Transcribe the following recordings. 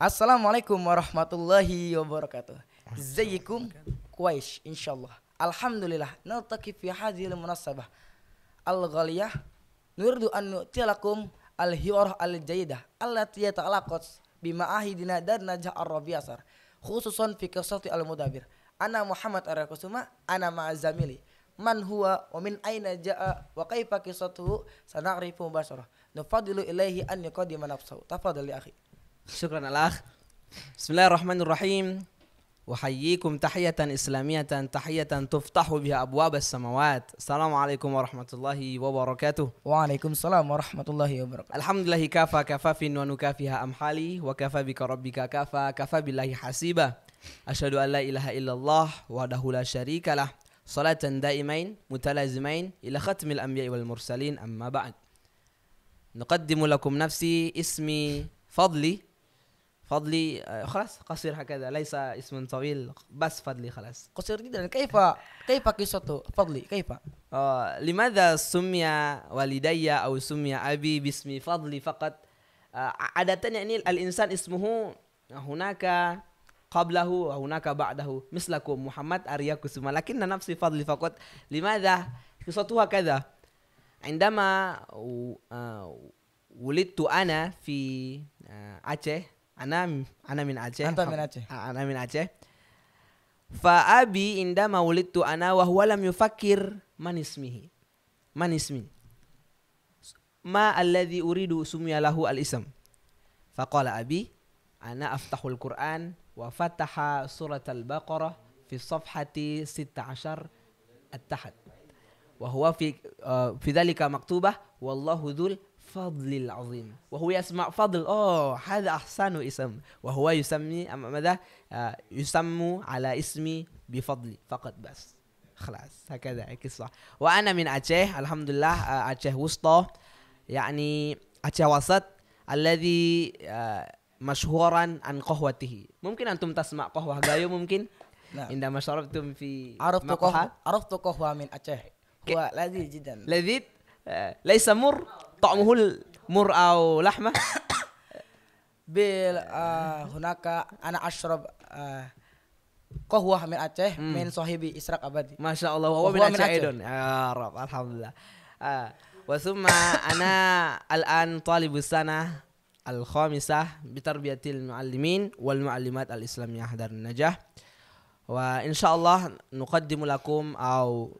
Assalamualaikum warahmatullahi wabarakatuh. Zayyikum Quaish insyaallah. Alhamdulillah nataki fi hadhil munasabah al-ghaliyah nuridu an nu'tilakum al-hiwarah al-jayidah allati yata'alaqat bima ahidina dan najah ar rabiyasar khususun khususan fi qisati al-mudabir. Ana Muhammad ar rakusuma ana ma'azamili. Man huwa wa min aina ja'a wa kaifa qisatuhu sana'rifu basharah. Nufadilu ilaihi an yuqaddima nafsahu. Tafadhal ya akhi. شكرا الأخ بسم الله الرحمن الرحيم أحييكم تحية إسلامية تحية تفتح بها أبواب السماوات السلام عليكم ورحمة الله وبركاته وعليكم السلام ورحمة الله وبركاته الحمد لله كافى كفاف ونكافيها حالي وكفى بك ربك كافى كفى بالله حسيبا أشهد أن لا إله إلا الله وحده لا شريك له صلاة دائمين متلازمين إلى ختم الأنبياء والمرسلين أما بعد نقدم لكم نفسي اسمي فضلي فضلي آه، خلاص قصير هكذا ليس اسم طويل بس فضلي خلاص قصير جدا كيف كيف قصته فضلي كيف آه لماذا سمي والدي او سمي ابي باسم فضلي فقط آه عادة يعني الانسان اسمه هناك قبله وهناك بعده مثلكم محمد ارياكم لكن نفسي فضلي فقط لماذا قصته هكذا عندما آه، ولدت انا في آه أنا أنا من اجي أنت من اجي أنا من اجي فأبي عندما ولدت أنا وهو لم يفكر من اسمه من اسمي ما الذي أريد سمي له الاسم فقال أبي أنا أفتح القرآن وفتح سورة البقرة في الصفحه 16 التحت وهو في آه، في ذلك مكتوبة والله ذو فضلي العظيم وهو يسمع فضل أوه هذا أحسن اسم وهو يسمي ماذا آه يسمى على اسمي بفضلي فقط بس خلاص هكذا القصة وأنا من أتشه الحمد لله آه أتشه وسطى يعني أتشه وسط الذي آه مشهورا عن قهوته ممكن أنتم تسمع قهوة غايو ممكن نعم. عندما شربتم في عرفت قهوة عرفت قهوة من أتشه هو لذيذ جدا لذيذ آه، ليس مر طعمه مر او لحمه بال آه هناك انا اشرب آه قهوه من aceh hmm. من صاحبي اسراق ابدي ما شاء الله وهو من aceh ايضا يا رب الحمد لله آه وثم انا الان طالب السنه الخامسه بتربيه المعلمين والمعلمات الاسلاميه حضر النجاح وان شاء الله نقدم لكم او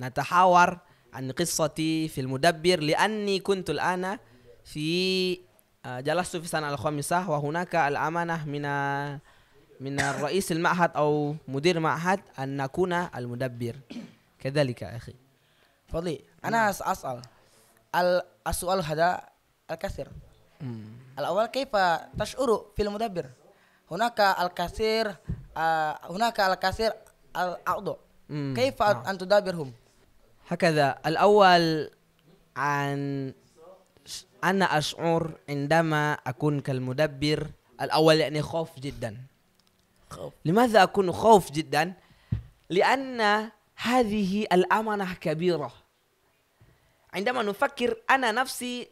نتحاور عن قصتي في المدبر لأني كنت الآن في آه، جلست في السنة الخامسة وهناك الأمانة من من رئيس المعهد أو مدير معهد أن نكون المدبر كذلك يا أخي فضي أنا نعم. أسأل السؤال هذا الكثير الأول كيف تشعر في المدبر هناك الكثير آه، هناك الكثير الأعضاء كيف نعم. أن تدبرهم هكذا الأول عن أنا أشعر عندما أكون كالمدبر الأول يعني خوف جدا خوف. لماذا أكون خوف جدا لأن هذه الأمانة كبيرة عندما نفكر أنا نفسي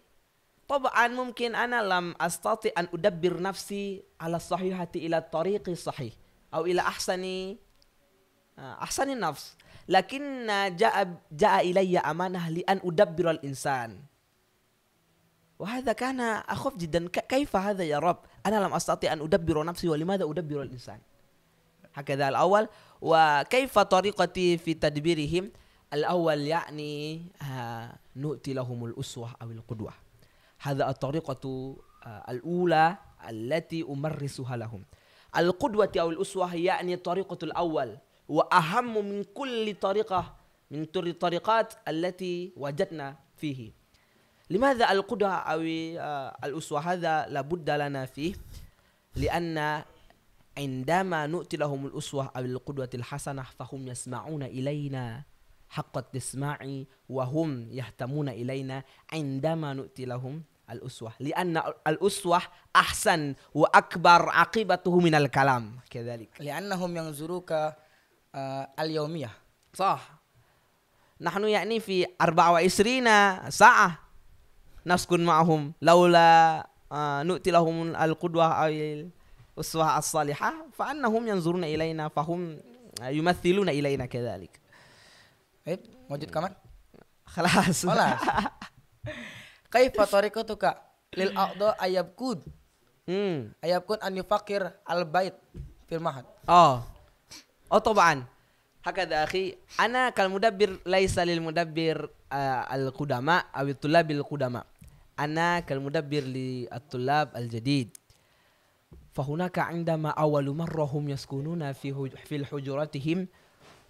طبعا ممكن أنا لم أستطع أن أدبر نفسي على الصحيحة إلى الطريق الصحيح أو إلى أحسن آه، أحسن النفس لكن جاء جاء إلي أمانة لأن أدبر الإنسان وهذا كان اخف جدا كيف هذا يا رب أنا لم أستطيع أن أدبر نفسي ولماذا أدبر الإنسان هكذا الأول وكيف طريقتي في تدبيرهم الأول يعني آه، نؤتي لهم الأسوة أو القدوة هذا الطريقة آه، الأولى التي أمرسها لهم القدوة أو الأسوة يعني الطريقة الأول واهم من كل طريقه من كل الطريقات التي وجدنا فيه لماذا القدوة أو آه، الأسوة هذا لابد لنا فيه لأن عندما نؤتي لهم الأسوة أو القدوة الحسنة فهم يسمعون إلينا حق التسماع وهم يهتمون إلينا عندما نؤتي لهم الأسوة لأن الأسوة أحسن وأكبر عقيبته من الكلام كذلك لأنهم ينظروك آه، اليومية صح نحن يعني في 24 ساعة نسكن معهم لولا آه، نؤتي لهم القدوة أو الأسوة الصالحة فأنهم ينظرون إلينا فهم يمثلون إلينا كذلك طيب موجود كمان خلاص خلاص كيف طريقتك للأعضاء أن يبكون أن يبكون أن يفكر البيت في المهد آه Oh tobaan. Hakad akhi, ana kal mudabbir laisa lil mudabbir uh, eh, al qudama aw tulab al Ana kal mudabbir li at al jadid. Fahunaka indama awal marrahum yaskununa fi fil hujuratihim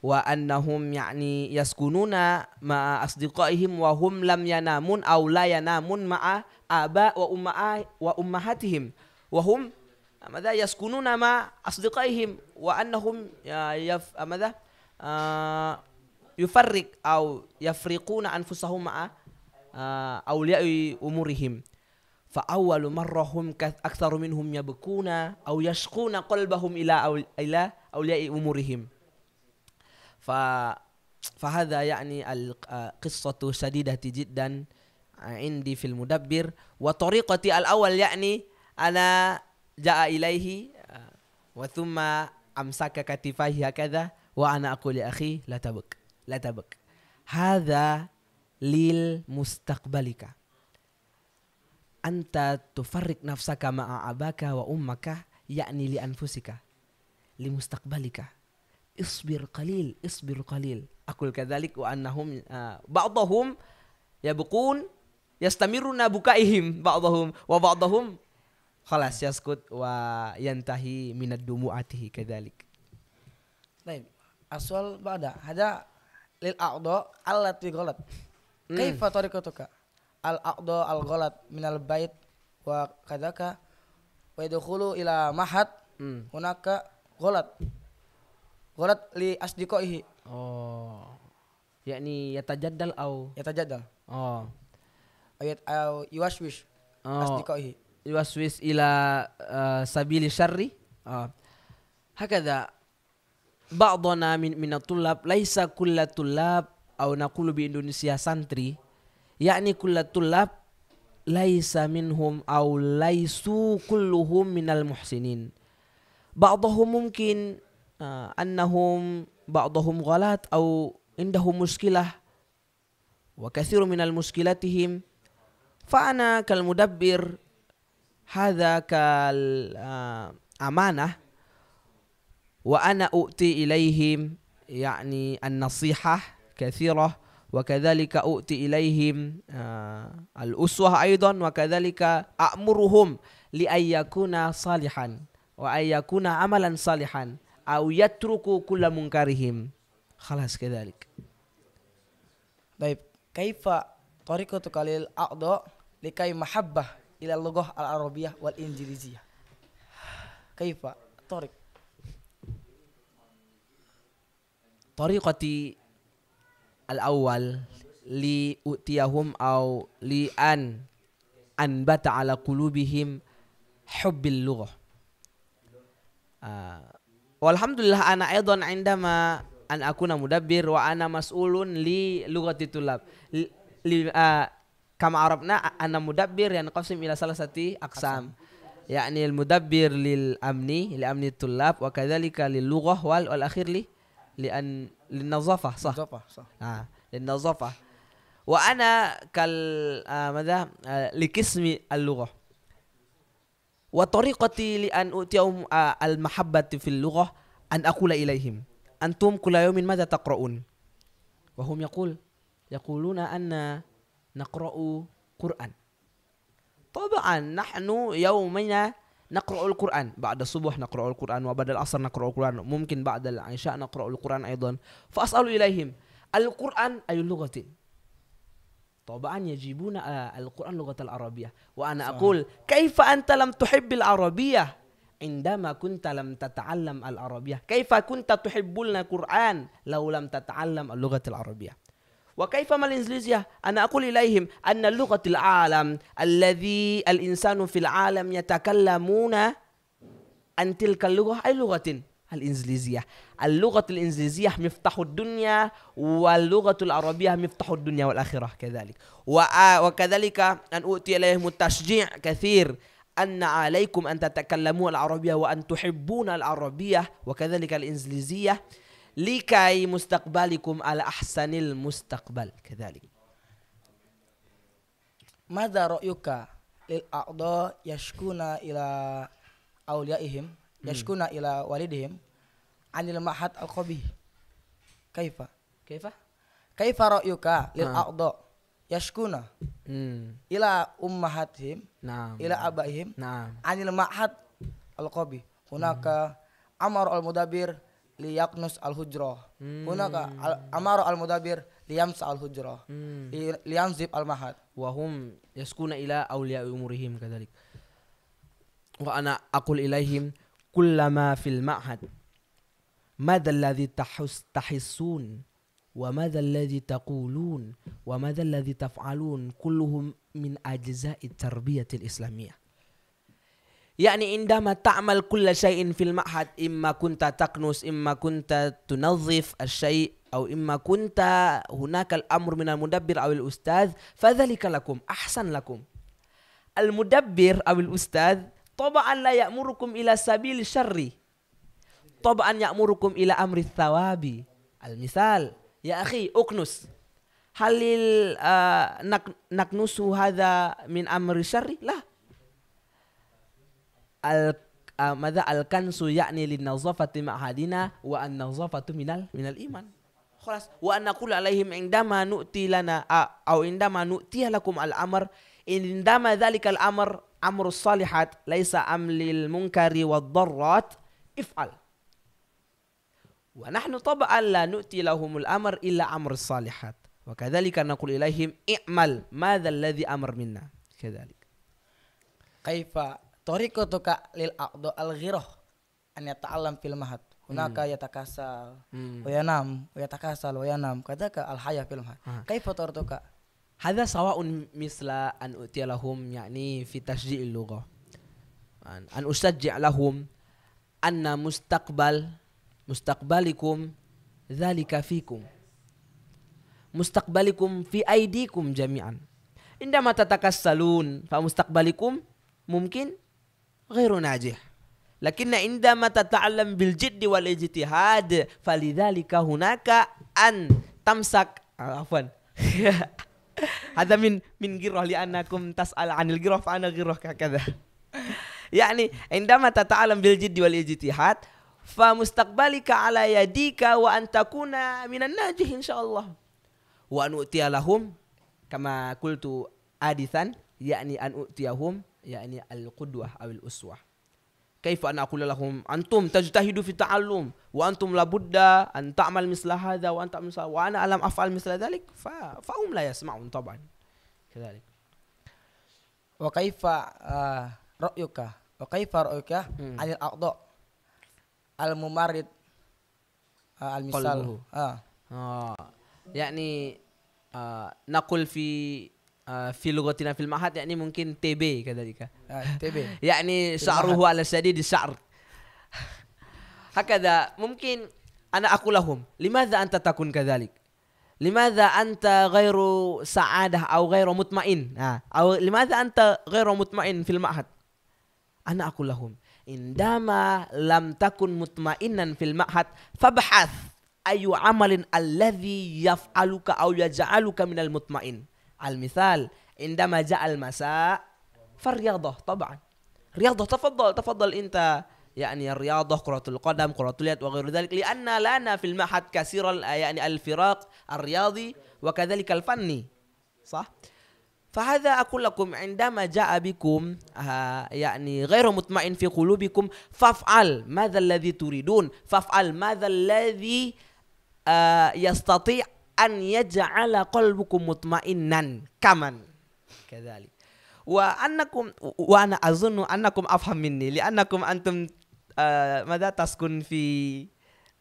wa annahum ya'ni yaskununa ma asdiqaihim wa hum lam yanamun aw la yanamun ma'a aba wa umma wa ummahatihim wa hum ماذا يسكنون مع أصدقائهم وأنهم يف ماذا يفرق أو يفرقون أنفسهم مع أولياء أمورهم فأول مرة هم أكثر منهم يبكون أو يشقون قلبهم إلى إلى أولياء أمورهم ف فهذا يعني القصة شديدة جدا عندي في المدبر وطريقتي الأول يعني أنا جاء إليه آه، وثم أمسك كتفيه هكذا وأنا أقول يا أخي لا تبك لا تبك هذا للمستقبلك أنت تفرق نفسك مع أباك وأمك يعني لأنفسك لمستقبلك اصبر قليل اصبر قليل أقول كذلك وأنهم آه، بعضهم يبقون يستمرون بكائهم بعضهم وبعضهم Khalas yaskut wa yantahi minad dumu'ati kadzalik. Baik. Aswal ba'da hada lil a'dha allati ghalat. Kaifa tariqatuka? Al a'dha al ghalat minal bait wa kadaka wa yadkhulu ila mahad hmm. hunaka ghalat. Ghalat li Oh. Yakni yatajaddal au yatajaddal. Oh. Ayat au yuwashwish oh. asdiqaihi. يوسوس إلى آه، سبيل الشر آه. هكذا بعضنا من من الطلاب ليس كل الطلاب أو نقول بإندونيسيا سانتري يعني كل الطلاب ليس منهم أو ليسوا كلهم من المحسنين بعضهم ممكن آه، أنهم بعضهم غلط أو عندهم مشكلة وكثير من المشكلاتهم فأنا كالمدبر هذا كالأمانة آه، وأنا أؤتي إليهم يعني النصيحة كثيرة وكذلك أؤتي إليهم آه، الأسوة أيضا وكذلك أأمرهم لأن يكون صالحا وأن يكون عملا صالحا أو يتركوا كل منكرهم خلاص كذلك طيب كيف طريقتك للأعضاء لكي محبة ila lughah al arabiyah wal injiliziyah kaifa tariq tariqati al awal li utiyahum au li an anbata ala qulubihim hubbil lughah ah, walhamdulillah ana aidan indama an akuna mudabbir wa ana mas'ulun li lughati tulab li, li uh, كما عرفنا أن مدبر ينقسم يعني إلى ثلاثة أقسام يعني المدبر للأمن لأمن الطلاب وكذلك للغة والأخير لي لأن للنظافة صح نظافة صح آه للنظافة وأنا كال آه ماذا آه لقسم اللغة وطريقتي لأن أؤتيهم آه المحبة في اللغة أن أقول إليهم أنتم كل يوم ماذا تقرؤون وهم يقول يقولون أن نقرأ قرآن طبعا نحن يومنا نقرأ القرآن بعد الصبح نقرأ القرآن وبعد العصر نقرأ القرآن ممكن بعد العشاء نقرأ القرآن أيضا فأسأل إليهم القرآن أي لغة طبعا يجيبون آه، القرآن لغة العربية وأنا صحيح. أقول كيف أنت لم تحب العربية عندما كنت لم تتعلم العربية كيف كنت تحب القرآن لو لم تتعلم اللغة العربية وكيف ما الإنجليزية أنا أقول إليهم أن لغة العالم الذي الإنسان في العالم يتكلمون أن تلك اللغة أي لغة الإنجليزية اللغة الإنجليزية مفتاح الدنيا واللغة العربية مفتاح الدنيا والآخرة كذلك آه، وكذلك أن أؤتي إليهم التشجيع كثير أن عليكم أن تتكلموا العربية وأن تحبون العربية وكذلك الإنجليزية لكي مستقبلكم على أحسن المستقبل كذلك ماذا رأيك للأعضاء يشكون إلى أوليائهم يشكون إلى والدهم عن المعهد القبيح كيف كيف كيف رأيك للأعضاء يشكون إلى أمهاتهم نعم. إلى أبائهم نعم. عن المعهد القبيح هناك عمر المدبر ليقنص الهجرة هناك أمر المدبر ليمس الهجرة لينزب المهد وهم يسكون إلى أولياء أمورهم كذلك وأنا أقول إليهم كل ما في المعهد ماذا الذي تحس تحسون وماذا الذي تقولون وماذا الذي تفعلون كلهم من أجزاء التربية الإسلامية يعني عندما تعمل كل شيء في المعهد إما كنت تكنس إما كنت تنظف الشيء أو إما كنت هناك الأمر من المدبر أو الأستاذ فذلك لكم أحسن لكم المدبر أو الأستاذ طبعا لا يأمركم إلى سبيل الشر طبعا يأمركم إلى أمر الثواب المثال يا أخي أكنس هل آه، نكنس هذا من أمر الشر؟ لا آه، ماذا الكنس يعني للنظافة مع وأن والنظافة من من الإيمان خلاص وأن نقول عليهم عندما نؤتي لنا آه، أو عندما نؤتي لكم الأمر عندما ذلك الأمر أمر الصالحات ليس أمر للمنكر والضرات افعل ونحن طبعا لا نؤتي لهم الأمر إلا أمر الصالحات وكذلك نقول إليهم اعمل ماذا الذي أمر منا كذلك كيف kak lil aqdo al ghiroh an yata'allam fil mahat. Hunaka hmm. yatakasal. Hmm. Wayanam, yatakasal, wayanam. Kadaka al haya fil mahat. Hmm. Ah. Kaifa tortuka? Hadza sawa'un misla an utia lahum yakni fi tashji'il lughah. An, an lahum anna mustaqbal mustaqbalikum dhalika fikum mustaqbalikum fi aidikum jami'an indama salun, fa mustaqbalikum mungkin غير ناجح لكن عندما تتعلم بالجد والاجتهاد فلذلك هناك أن تمسك عفوا هذا من من جره لأنكم تسأل عن الجره فأنا جره هكذا يعني عندما تتعلم بالجد والاجتهاد فمستقبلك على يديك وأن تكون من الناجح إن شاء الله وأن أؤتي لهم كما قلت آدثا يعني أن أؤتيهم yakni al-qudwah al uswah. Kaifa an aqula lahum antum tajtahidu fi ta'allum wa antum labudda an ta'mal misla hadha wa anta misla wa ana alam af'al misla dhalik fa fa fahum la yasma'un taban. Kedalik. Wa kaifa ah, ra'yuka wa kaifa ra'yuka hmm. al aqda al-mumarid ah, al-misal. Ah. Ah. Yakni ah, nakul fi Ah, fil gotina fil mahat yakni mungkin TB kata dika. Uh, ah, TB. yakni sya'ruhu ala sadi di sya'r. Hakada mungkin ana aku Lima Limadha anta takun kadzalik? Limadha anta ghairu sa'adah au ghairu mutmain? Nah, lima limadha anta ghairu mutmain fil mahat? Ana aku lahum. Indama lam takun mutmainan fil mahat fabhath ayu amalin alladhi yaf'aluka au yaj'aluka minal mutmain. على المثال عندما جاء المساء فالرياضة طبعا رياضة تفضل تفضل أنت يعني الرياضة كرة القدم كرة اليد وغير ذلك لأن لنا في المعهد كثيرا يعني الفراق الرياضي وكذلك الفني صح؟ فهذا أقول لكم عندما جاء بكم آه، يعني غير مطمئن في قلوبكم فافعل ماذا الذي تريدون فافعل ماذا الذي آه، يستطيع an yaj'ala qalbukum mutmainnan kaman kadzalik wa annakum wa ana azunnu annakum afham minni li annakum antum uh, eh, madza taskun fi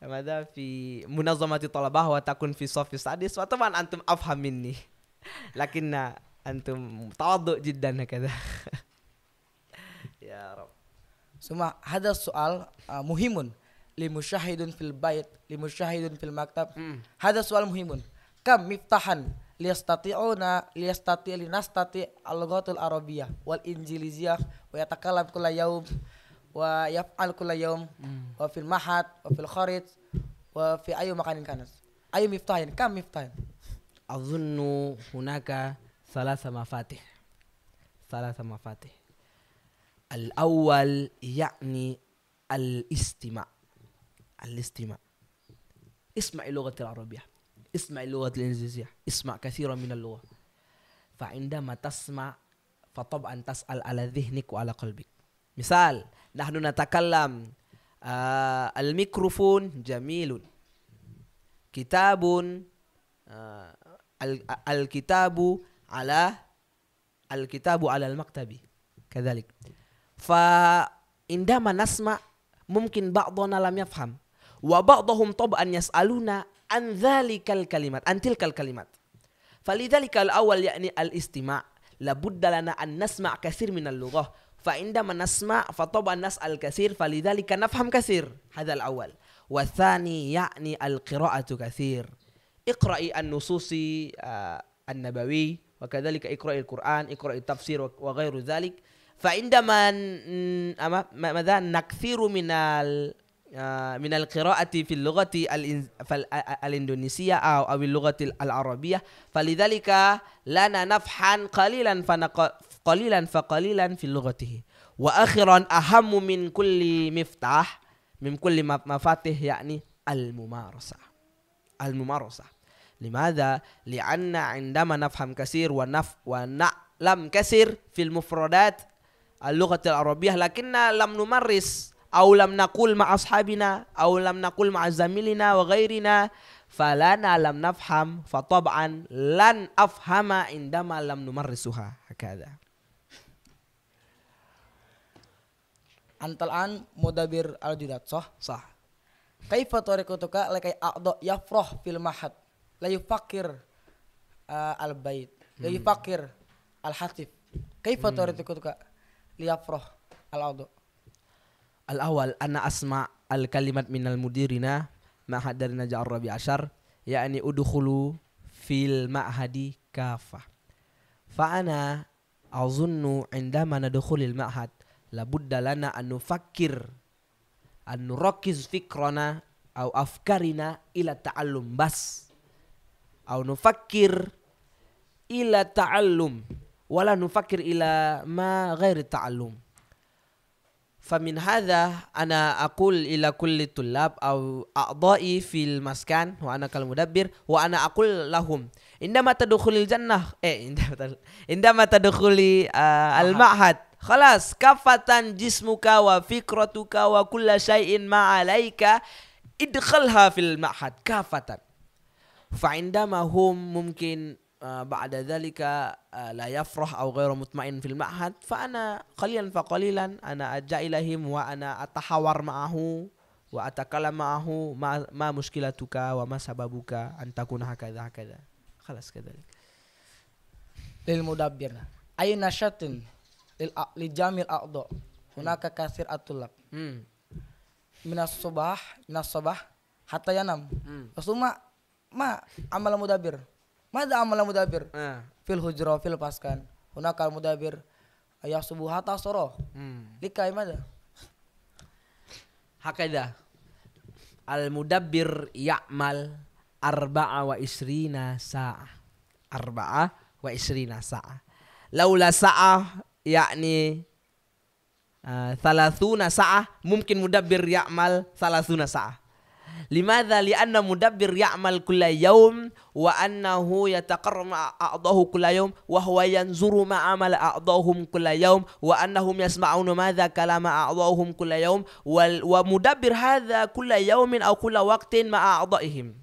madza fi munazzamati talabah wa takun fi safis sadis wa taban antum afham minni lakinna antum tawaddu jiddan hakadha ya rab Suma, hada soal uh, muhimun لمشاهد في البيت لمشاهد في المكتب مم. هذا سؤال مهم كم مفتاحا ليستطيعون ليستطيع لنستطيع اللغات العربية والإنجليزية ويتكلم كل يوم ويفعل كل يوم وفي المعهد وفي الخارج وفي أي مكان كانت أي مفتاح كم مفتاح أظن هناك ثلاثة مفاتيح ثلاثة مفاتيح الأول يعني الاستماع الاستماع اسمع اللغة العربية اسمع اللغة الإنجليزية اسمع كثيرا من اللغة فعندما تسمع فطبعا تسأل على ذهنك وعلى قلبك مثال نحن نتكلم آه الميكروفون جميل كتاب آه الكتاب على الكتاب على المكتب كذلك فعندما نسمع ممكن بعضنا لم يفهم وبعضهم طبعا يسألون عن ذلك الكلمات عن تلك الكلمات فلذلك الأول يعني الاستماع لابد لنا أن نسمع كثير من اللغة فعندما نسمع فطبعا نسأل كثير فلذلك نفهم كثير هذا الأول والثاني يعني القراءة كثير اقرأي النصوص آه، النبوي وكذلك اقرأي القرآن اقرأي التفسير وغير ذلك فعندما ماذا نكثر من آه، من القراءة في اللغة الإندونيسية أو أو اللغة العربية فلذلك لنا نفحا قليلا فقليلا قليلا فقليلا في لغته وأخيرا أهم من كل مفتاح من كل مفاتيح يعني الممارسة الممارسة لماذا؟ لأن عندما نفهم كثير ونف ونعلم كثير في المفردات اللغة العربية لكن لم نمارس aulam nakul ma ashabina aulam nakul ma azamilina wa ghairina falana alam nafham fatab'an lan afhama indama lam numarrisuha hakadha antal an mudabir al judat sah sah kaifa tariqatuka lakai aqda yafrah fil mahad la yufakir uh, eh, al bait la hmm. yufakir al hatif kaifa hmm. tariqatuka liyafrah al aqda Al-awal ana asma al-kalimat min al mudirina ma'had ma'hadarina ja'ar rabi ashar yakni udkhulu fil ma'hadi kafah. Fa'ana azunnu indama nadkhulil ma'had labudda lana an nufakkir an nurakkiz fikrana au afkarina ila ta'allum bas au nufakkir ila ta'allum wala nufakkir ila ma ghairi ta'allum فمن هذا أنا أقول إلى كل الطلاب أو أعضائي في المسكن وأنا كالمدبر وأنا أقول لهم عندما تدخل الجنة إيه عندما تدخل آه المعهد خلاص كافة جسمك وفكرتك وكل شيء ما عليك ادخلها في المعهد كافة فعندما هم ممكن بعد ذلك لا يفرح أو غير مطمئن في المعهد فأنا قليلا فقليلا أنا أرجع إليهم وأنا أتحاور معه وأتكلم معه ما, ما مشكلتك وما سببك أن تكون هكذا هكذا خلاص كذلك للمدبر أي نشاط لجميع الأعضاء هناك كثير الطلاب من الصباح من الصباح حتى ينام ثم ما عمل المدبر Mada amal mudabir? Fil hujra fil paskan. Hunakal mudabir. Ayah subuh hata soro. Hmm. Likai mada? Hakada. Al mudabir ya'mal arba'a wa isrina sa'a. Arba'a wa isrina sa'a. Laula sa'a yakni uh, thalathuna sa'a mungkin mudabbir ya'mal thalathuna sa'a. لماذا لأن مدبر يعمل كل يوم وأنه يتقرب مع أعضاه كل يوم وهو ينظر ما عمل أعضاهم كل يوم وأنهم يسمعون ماذا كلام أعضاهم كل يوم ومدبر هذا كل يوم أو كل وقت مع أعضائهم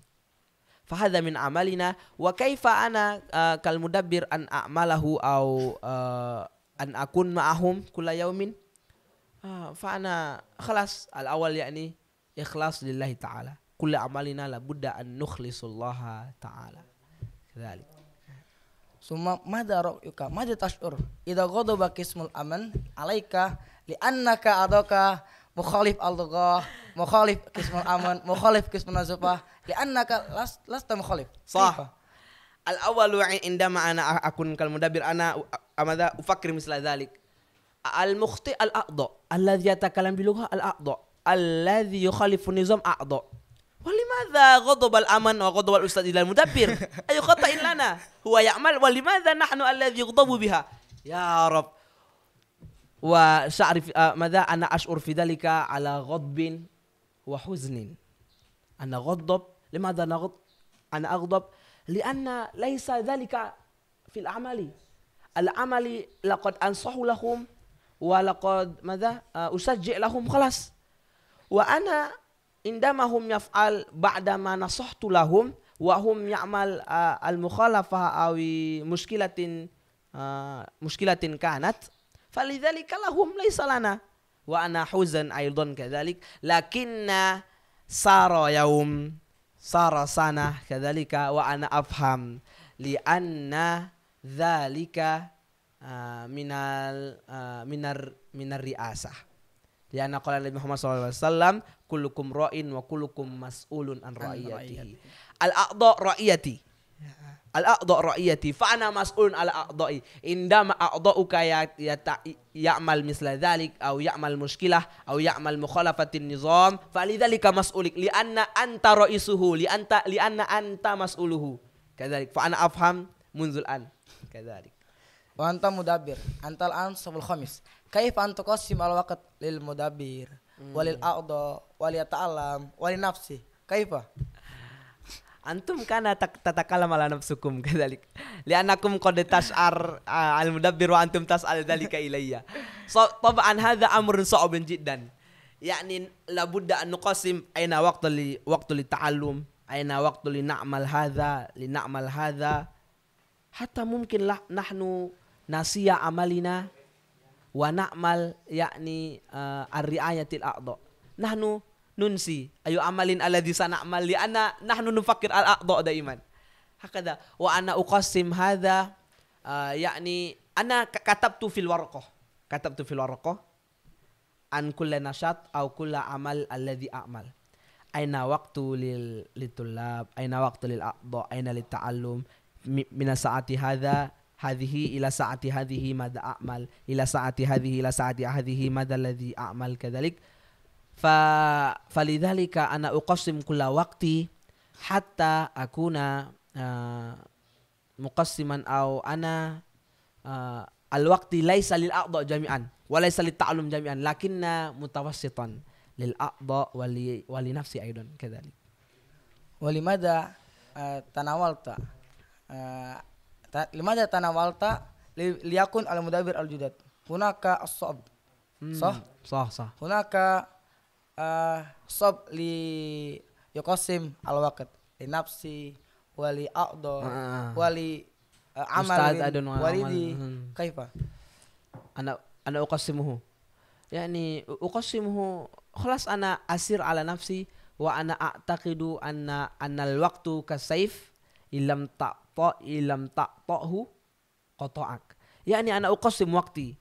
فهذا من عملنا وكيف أنا آه، كالمدبر أن أعمله أو آه، أن أكون معهم كل يوم آه، فأنا خلاص الأول يعني إخلاص لله تعالى كل أعمالنا لابد أن نخلص الله تعالى كذلك ثم ماذا رأيك ماذا تشعر إذا غضبك اسم الأمن عليك لأنك أدوك مخالف اللغة مخالف قسم الأمن مخالف قسم النزفة لأنك لست مخالف صح الأول عندما أنا أكون كالمدبر أنا ماذا أفكر مثل ذلك المخطئ الأعضاء الذي يتكلم بلغة الأعضاء الذي يخالف النظام أعضاء ولماذا غضب الأمن وغضب الأستاذ إلى المدبر أي خطأ لنا هو يعمل ولماذا نحن الذي يغضب بها يا رب وشعر آه، ماذا أنا أشعر في ذلك على غضب وحزن أنا غضب لماذا أنا أنا أغضب لأن ليس ذلك في الأعمال العمل لقد أنصح لهم ولقد ماذا آه، أشجع لهم خلاص وأنا عندما هم يفعل بعدما نصحت لهم وهم يعمل آه، المخالفة أو مشكلة آه، مشكلة كانت فلذلك لهم ليس لنا وأنا حزن أيضا كذلك لكن صار يوم صار سنة كذلك وأنا أفهم لأن ذلك آه، من من من الرئاسة لأن قال النبي محمد صلى الله عليه وسلم كلكم راء وكلكم مسؤول عن رعيته الأعضاء رعيتي الأعضاء رعيتي فأنا مسؤول على أعضائي عندما أعضاؤك يعمل مثل ذلك أو يعمل مشكلة أو يعمل مخالفة النظام فلذلك مسؤولك لأن أنت رئيسه لأن لأن أنت مسؤوله كذلك فأنا أفهم منذ الآن كذلك وأنت مدبر أنت الآن صف الخامس kaif an tuqassim al waqt lil mudabir hmm. walil a'dha walil ta'lam walil nafsi kaifa antum kana tatakalam ala nafsukum kadzalik li annakum qad tas'ar al mudabbir wa antum tas'al dzalika ilayya so tab'an hadha amrun sa'bun jiddan yakni la budda an nuqassim aina waqtu li waqtu li ta'allum aina waqtu li na'mal hadha li na'mal hadha hatta mungkin lah nahnu nasiya amalina wa na'mal yakni uh, ar-ri'ayatil a'dha. Nahnu nunsi ayu amalin alladhi sana'mal li anna nahnu nufakir al-a'dha daiman. Hakada wa ana uqassim hadha uh, yakni ana katabtu fil warqah. Katabtu fil warqah an kulli nashat aw kulli amal alladhi a'mal. Aina waktu lil litulab, aina waktu lil a'dha, aina lit ta'allum min saati hadha hadhihi ila saati hadhihi mada a'mal ila saati hadhihi ila saati hadhihi mada alladhi a'mal kadzalik fa falidhalika ana uqassim kulla waqti hatta akuna uh, muqassiman au ana uh, al waqti laisa lil a'dha jami'an wa laisa lit ta'allum jami'an lakinna mutawassitan lil a'dha wa li wa li nafsi aidan kadzalik ولماذا تناولت limada tana walta li liyakun al mudabir al judad hunaka as sob hmm, sah sah sah hunaka uh, sob li yukosim al waqt li nafsi wali a'do ah. wali uh, amal wali di hmm. kaifa ana ana ya yani uqassimuhu khalas ana asir ala nafsi wa ana a'taqidu anna anna al waqtu kasayf illam ta' تقطعي لم تعطه قطعك يعني أنا أقسم وقتي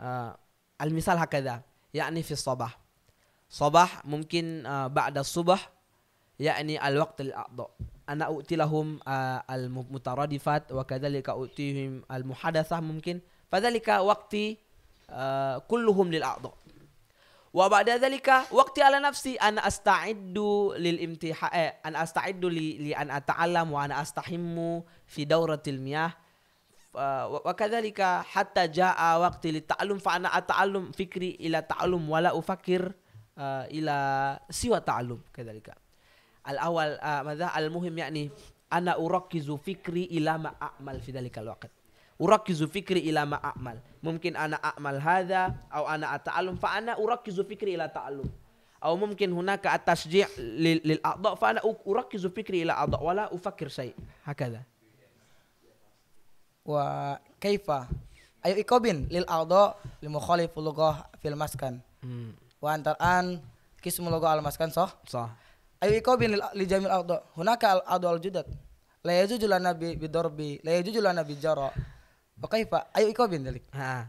آه، المثال هكذا يعني في الصباح صباح ممكن آه، بعد الصبح يعني الوقت الأعضاء أنا أؤتي لهم آه، المترادفات وكذلك أؤتيهم المحادثة ممكن فذلك وقتي كلهم للأعضاء Wa ba'da dzalika waqti ala nafsi an asta'iddu lil imtihan eh, an asta'iddu li, li an ata'allam wa an astahimmu fi dauratil miyah wa kadzalika hatta jaa waqti li ta'allum fa ana ata'allum fikri ila ta'allum wa la ufakir eh, ila siwa ta'allum kadzalika al awal uh, madha al muhim yakni ana urakkizu fikri ila ma a'mal fi dzalikal waqt urakizu fikri ila ma a'mal. Mungkin ana a'mal hadha au ana ata'allum fa ana urakizu fikri ila ta'allum. Au mungkin hunaka atasji lil, lil a'dha fa ana urakizu fikri ila a'dha wala ufakir syai. Hakadha. Wa kaifa Ayo ikobin lil a'dha lil mukhalif lughah fil maskan. Hmm. Wa antar'an kismu lughah al maskan sah? Sah. ikobin lil jamil a'dha hunaka al a'dha al judat. La lana bi bidorbi, la yajuzu lana bi jara. وكيف أي إيقاب ذلك؟ آه.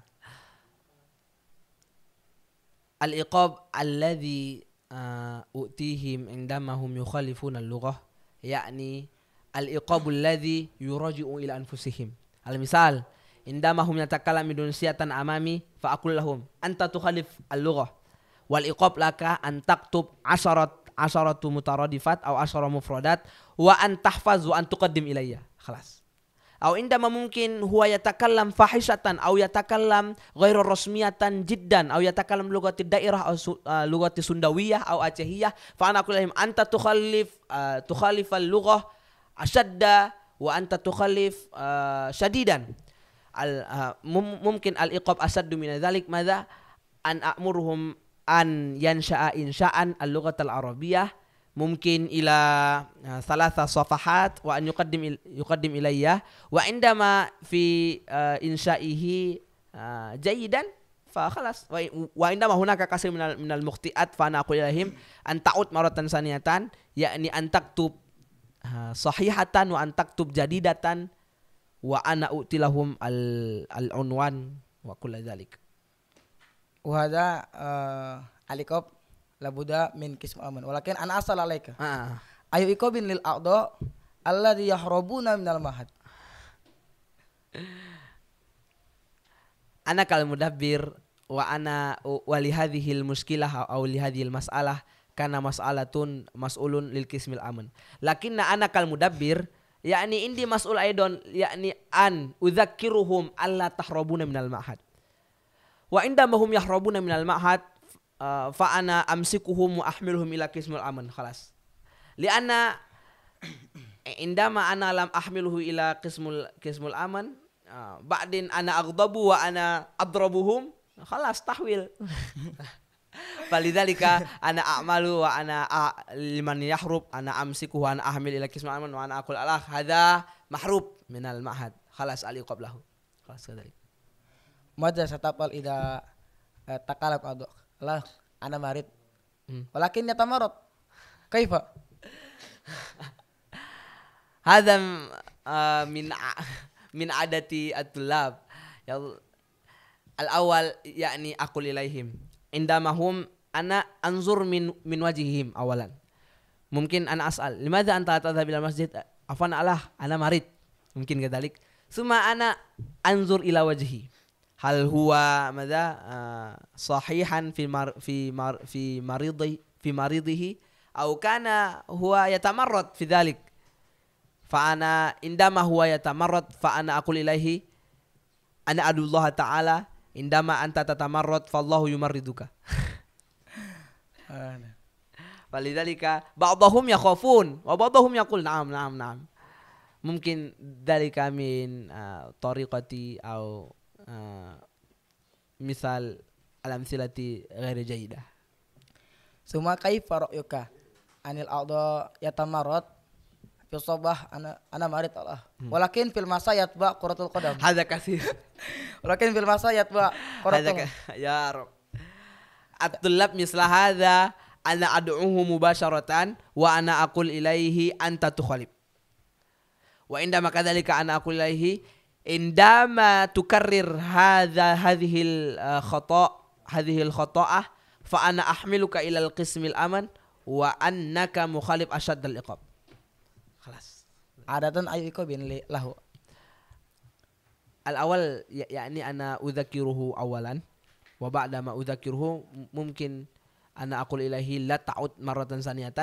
الإيقاب الذي آه، أؤتيهم عندما هم يخالفون اللغة يعني الإيقاب الذي يرجع إلى أنفسهم المثال عندما هم يتكلم إندونيسية أمامي فأقول لهم أنت تخالف اللغة والإيقاب لك أن تكتب عشرة عشرة مترادفات أو عشرة مفردات وأن تحفظ وأن تقدم إلي خلاص Au indama mungkin huwa yatakallam fahishatan au yatakallam ghairu rasmiatan jiddan au yatakallam lugati daerah au uh, lugati sundawiyah au acehiyah fa ana aqul anta tukhallif uh, al lughah ashadda wa anta tukhallif uh, uh mungkin al iqab asaddu min dzalik an a'muruhum an yansha'a insha'an al lughatal arabiyah mungkin ila salasa uh, safahat wa an il, yuqaddim ilayya wa indama fi uh, uh jayidan fa wa, indama hunaka kasir minal, minal mukhtiat fa ana aqul ilahim maratan saniyatan yakni an taktub uh, sahihatan wa jadidatan wa ana utilahum al al wa kullu uh, alikop labuda min kismu aman walakin an asal alaika ah. ayu ikobin lil a'dha alladhi yahrabuna minal mahad ana kal mudabbir wa ana wali hadhil muskilah au li hadhil mas'alah karena mas'alatun mas'ulun lil kismil aman lakinna ana kal mudabbir yakni indi mas'ul aidon yakni an udzakiruhum alla tahrabuna minal mahad wa inda mahum yahrabuna minal mahad uh, eh, fa'ana amsikuhum wa ahmiluhum ila kismul aman khalas li'anna eh, indama ana lam ahmiluhu ila kismul kismul aman uh, ba'din ana aghdabu wa ana adrabuhum khalas tahwil Falidhalika ana a'malu wa ana liman yahrub ana amsiku wa ana ahmil ila kismul aman wa ana aqul alah hadha mahrub minal ma'had khalas ali qablahu khalas kadhalik Mada satapal ida takalab adok lah ana marit, hmm. walakin nyata marot, kaifa hadam uh, min min adati atulab ya al awal yakni aku lilaihim. indama mahum, ana anzur min min wajihim awalan mungkin ana as'al limadha anta tadhhab ila masjid afan alah ana marit, mungkin kedalik suma ana anzur ila wajhi hal huwa madza uh, sahihan fi mar, fi mar, fi maridi fi maridihi au kana huwa yatamarrad fi dhalik fa ana indama huwa yatamarrad fa ana aqul ilaihi ana adullah ta'ala indama anta tatamarrad fa allahu yumarriduka ya? Walidalika ba'dahum yakhafun wa ba'dahum yaqul na'am na'am na'am. Mungkin dari kami uh, ah, tariqati atau Eh, misal alam silati gari jahidah Suma kai farok yuka anil aldo yata marot Pesobah anak anak marit Allah. Hmm. Walakin film masa yat bah kodam. Ada kasih. Walakin film masa yat bah Ada kasih. Ya Rob. mislah ada. Ana aduhu mubasharatan. Wa ana akul ilaihi anta tuhalib. Wa indah makadali ka ana akul ilaihi إن دام تكرر هذا هذه الخطأ هذه الخطأة فأنا أحملك إلى القسم الأمن وأنك مخالف أشد العقاب خلاص عادة أي عقاب يعني له الأول يعني أنا أذكره أولا وبعدما أذكره ممكن أنا أقول إليه لا تعود مرة ثانية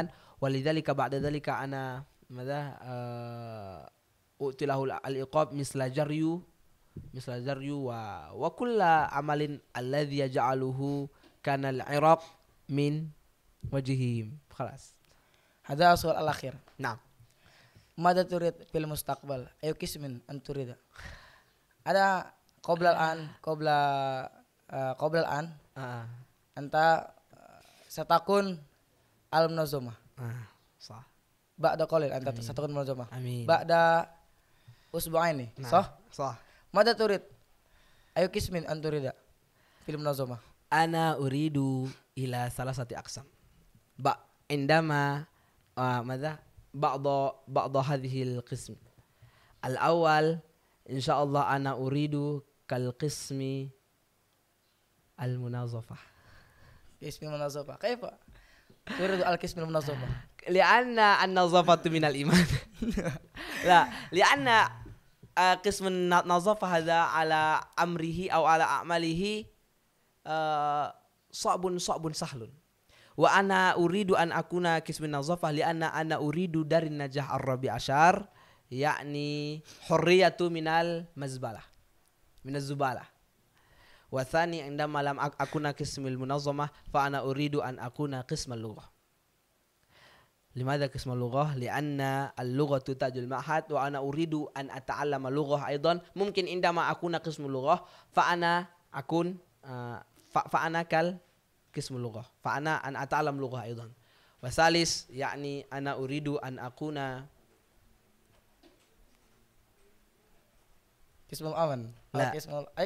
ولذلك بعد ذلك أنا ماذا آه utilahul al-iqab misla jaryu misla jaryu wa wa kulla amalin alladhi yaj'aluhu kana al-iraq min wajihim khalas هذا السؤال الأخير نعم ماذا تريد في المستقبل أي قسم أن تريد ada قبل الآن قبل قبل الآن أنت ستكون المنظمة صح بعد قليل أنت ستكون منظمة بعد usbu'aini nah. so, sah mada turid ayo kismin anturida film nazoma ana uridu ila salah satu aksam ba indama uh, ah, ba ba'da ba hadhihi al-qism al-awwal insyaallah ana uridu kal qismi al-munazafah qismi munazafah al kismi القسم المنظمة لأن النظافة من iman. Lah, لأن قسم النظافة هذا على أمره أو على أعماله صعب صعب سهل وأنا أريد أن أكون قسم النظافة لأن أنا أريد دار النجاح الرابع عشر yakni hurriyatu minal mazbalah minaz zubalah wa thani indama lam akuna qismil munazzamah fa ana uridu an akuna qismal lughah لماذا قسم اللغة؟ لأن اللغة تاج المعهد وأنا أريد أن أتعلم اللغة أيضا ممكن عندما أكون قسم اللغة فأنا أكون فأنا كال قسم اللغة فأنا أن أتعلم لغة أيضا وثالث يعني أنا أريد أن أكون قسم أمن لا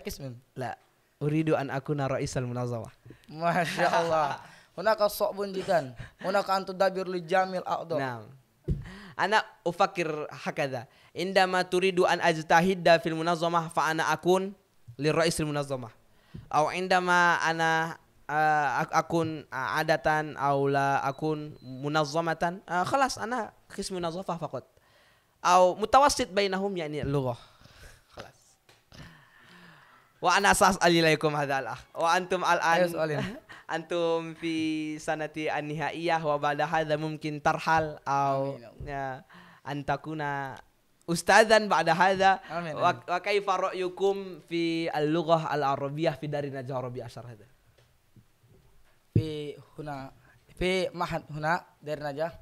قسم لا أريد أن أكون رئيس المنظمة ما شاء الله Hunaka sobun jidan. Hunaka antu dabir li jamil a'udhu. Naam. Ana ufakir hakada. Indama turidu an ajtahidda fil munazamah fa ana akun li rais al munazamah. indah ma ana uh, akun uh, adatan atau la akun munazamatan. Uh, khalas ana qismu munazamah faqat. Au mutawassit bainahum yakni lughah. Wa anasas asas alilaikum hadha Wa antum al-an. Ayo soalin. antum fi sanati an-nihaiyah wa ba'da hadza mungkin tarhal au ya, ya antakuna ustadzan ba'da hadza wa, wa kaifa ra'yukum fi al-lughah al-arabiyyah fi dari najah arabiyyah ashar hadza fi huna fi mahad huna dari najah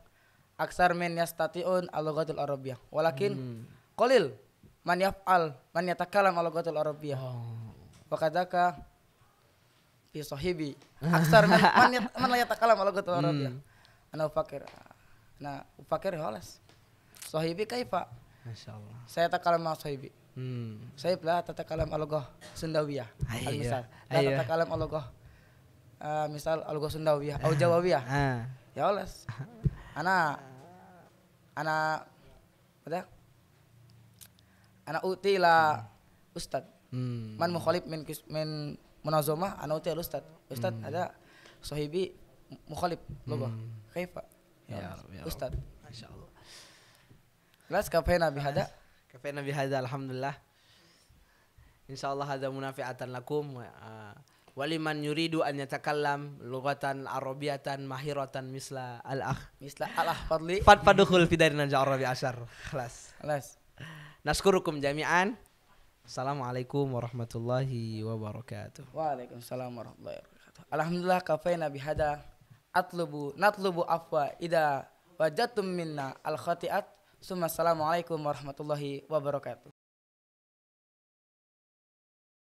aksar min yastati'un al-lughatul arabiyyah walakin hmm. qalil man yaf'al man yatakallam al-lughatul arabiyyah oh. wa kadzaka fi sahibi aksar man man, man la yatakalam ala ghatul arabia hmm. ana ufakir ana ufakir halas sahibi kaifa masyaallah saya takalam ma sahibi hmm. saya la tatakalam ala ghah sundawiyah ah, iya. misal ah, la tatakalam iya. ala ghah misal ala ghah sundawiyah au ah, jawawiya ya halas ana ana ada ana utila hmm. ustad hmm. man mukhalif min min munazomah ana uti al ustad ustad hmm. ada sahibi mukhalib lugah hmm. kaifa ya, ya, ya ustad masyaallah kelas hada kafe nabi hada alhamdulillah insyaallah hada munafi'atan lakum uh, waliman yuridu an yatakallam lughatan arabiatan mahiratan misla al akh misla al akh fadli fad fadkhul fi dairina ja'arabi asar khalas khalas naskurukum jami'an Assalamualaikum warahmatullahi wabarakatuh. Waalaikumsalam warahmatullahi wabarakatuh. Alhamdulillah kafaina bihada atlubu natlubu afwa ida wajatum minna al khati'at. Assalamualaikum warahmatullahi wabarakatuh.